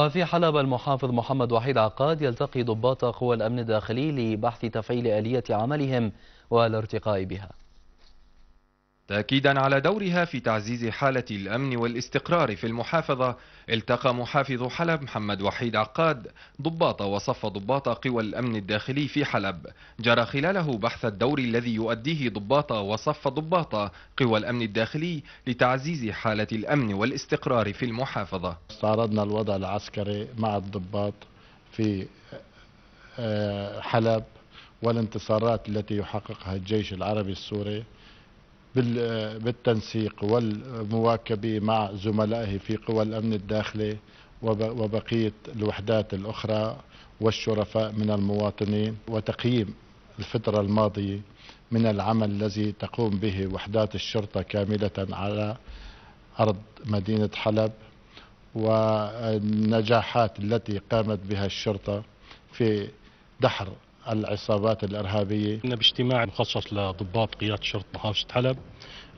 وفي حلب المحافظ محمد وحيد عقاد يلتقي ضباط قوى الأمن الداخلي لبحث تفعيل آلية عملهم والارتقاء بها تأكيدا على دورها في تعزيز حالة الأمن والاستقرار في المحافظة التقى محافظ حلب محمد وحيد عقاد ضباط وصف ضباط قوى الأمن الداخلي في حلب جرى خلاله بحث الدور الذي يؤديه ضباط وصف ضباط قوى الأمن الداخلي لتعزيز حالة الأمن والاستقرار في المحافظة استعرضنا الوضع العسكري مع الضباط في آه، حلب والانتصارات التي يحققها الجيش العربي السوري بالتنسيق والمواكبة مع زملائه في قوى الأمن الداخلي وبقية الوحدات الأخرى والشرفاء من المواطنين وتقييم الفترة الماضية من العمل الذي تقوم به وحدات الشرطة كاملة على أرض مدينة حلب والنجاحات التي قامت بها الشرطة في دحر العصابات الارهابيه. كنا باجتماع مخصص لضباط قياده شرطه محافظه حلب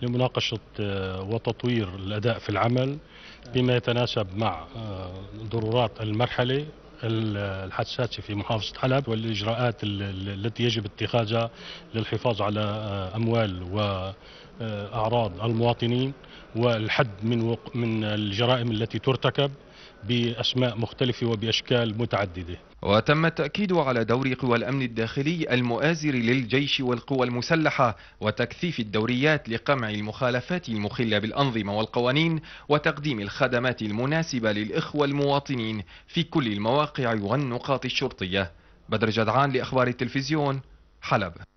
لمناقشه آه، وتطوير الاداء في العمل بما يتناسب مع آه، ضرورات المرحله الحساسه في محافظه حلب والاجراءات التي يجب اتخاذها للحفاظ على آه، اموال واعراض المواطنين. والحد من وق... من الجرائم التي ترتكب بأسماء مختلفة وبأشكال متعددة وتم التأكيد على دور قوى الأمن الداخلي المؤازر للجيش والقوى المسلحة وتكثيف الدوريات لقمع المخالفات المخلة بالأنظمة والقوانين وتقديم الخدمات المناسبة للإخوة المواطنين في كل المواقع والنقاط الشرطية بدر جدعان لأخبار التلفزيون حلب